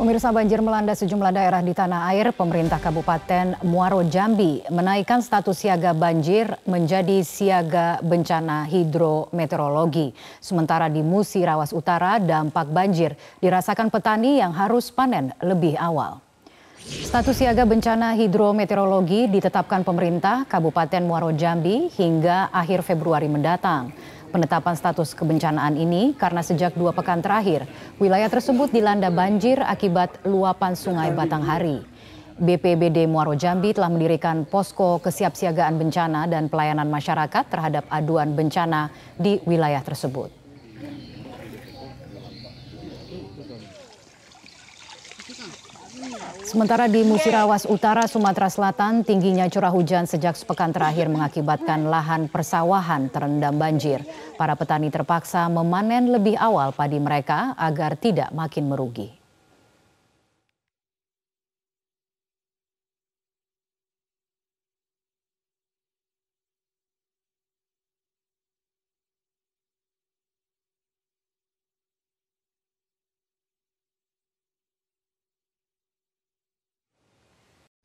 Pemirsa banjir melanda sejumlah daerah di tanah air, pemerintah Kabupaten Muaro Jambi menaikkan status siaga banjir menjadi siaga bencana hidrometeorologi. Sementara di Musi Rawas Utara, dampak banjir dirasakan petani yang harus panen lebih awal. Status siaga bencana hidrometeorologi ditetapkan pemerintah Kabupaten Muaro Jambi hingga akhir Februari mendatang penetapan status kebencanaan ini karena sejak dua pekan terakhir wilayah tersebut dilanda banjir akibat luapan sungai Batanghari. BPBD Muaro Jambi telah mendirikan posko kesiapsiagaan bencana dan pelayanan masyarakat terhadap aduan bencana di wilayah tersebut. Sementara di Musirawas Utara, Sumatera Selatan, tingginya curah hujan sejak sepekan terakhir mengakibatkan lahan persawahan terendam banjir. Para petani terpaksa memanen lebih awal padi mereka agar tidak makin merugi.